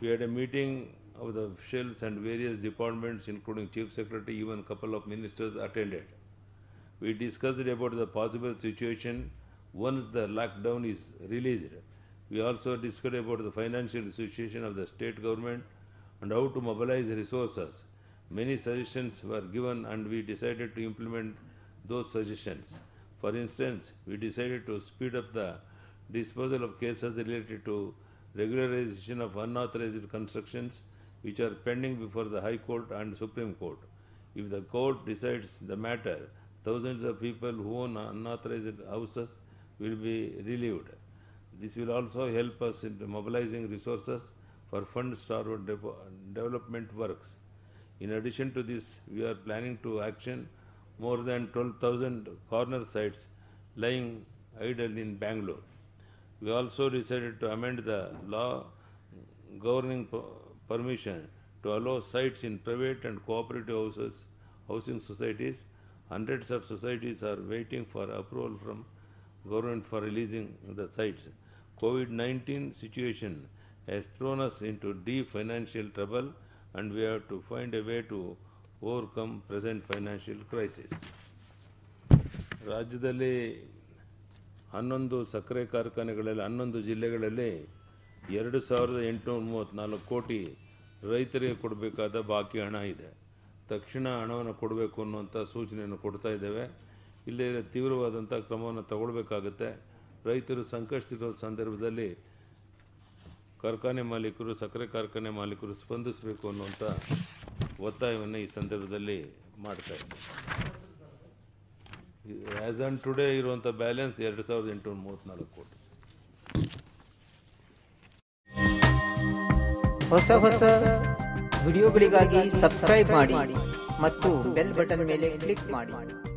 We had a meeting of the officials and various departments, including Chief Secretary, even a couple of ministers attended. We discussed about the possible situation once the lockdown is released. We also discussed about the financial situation of the state government and how to mobilize resources. Many suggestions were given and we decided to implement those suggestions. For instance, we decided to speed up the disposal of cases related to regularization of unauthorized constructions which are pending before the High Court and Supreme Court. If the court decides the matter, thousands of people who own unauthorized houses will be relieved. This will also help us in mobilizing resources for fund-starved development works. In addition to this, we are planning to action more than 12,000 corner sites lying idle in Bangalore we also decided to amend the law governing permission to allow sites in private and cooperative houses, housing societies. Hundreds of societies are waiting for approval from government for releasing the sites. COVID-19 situation has thrown us into deep financial trouble and we have to find a way to overcome present financial crisis. ರಾಜ್ಯದಲ್ಲಿ ಹನ್ನೊಂದು ಸಕ್ಕರೆ ಕಾರ್ಖಾನೆಗಳಲ್ಲಿ ಹನ್ನೊಂದು ಜಿಲ್ಲೆಗಳಲ್ಲಿ ಎರಡು ಸಾವಿರದ ಎಂಟುನೂರ ಮೂವತ್ತ್ನಾಲ್ಕು ಕೋಟಿ ರೈತರಿಗೆ ಕೊಡಬೇಕಾದ ಬಾಕಿ ಹಣ ಇದೆ ತಕ್ಷಣ ಹಣವನ್ನು ಕೊಡಬೇಕು ಅನ್ನುವಂಥ ಸೂಚನೆಯನ್ನು ಕೊಡ್ತಾ ಇದ್ದೇವೆ ಇಲ್ಲೇ ತೀವ್ರವಾದಂಥ ಕ್ರಮವನ್ನು ತಗೊಳ್ಬೇಕಾಗತ್ತೆ ರೈತರು ಸಂಕಷ್ಟಿರೋ ಸಂದರ್ಭದಲ್ಲಿ ಕಾರ್ಖಾನೆ ಮಾಲೀಕರು ಸಕ್ಕರೆ ಕಾರ್ಖಾನೆ ಮಾಲೀಕರು ಸ್ಪಂದಿಸಬೇಕು ಅನ್ನುವಂಥ ಒತ್ತಾಯವನ್ನು ಈ ಸಂದರ್ಭದಲ್ಲಿ ಮಾಡ್ತಾ ಆ್ಯಸ್ ಆನ್ ಟುಡೇ ಇರುವಂಥ ಬ್ಯಾಲೆನ್ಸ್ ಎರಡು ಸಾವಿರದ ಎಂಟುನೂರ ಮೂವತ್ತ್ನಾಲ್ಕು ಕೋಟಿ ಹೊಸ ಹೊಸ ವಿಡಿಯೋಗಳಿಗಾಗಿ ಸಬ್ಸ್ಕ್ರೈಬ್ ಮಾಡಿ ಮತ್ತು ಬೆಲ್ ಬಟನ್ ಮೇಲೆ ಕ್ಲಿಕ್ ಮಾಡಿ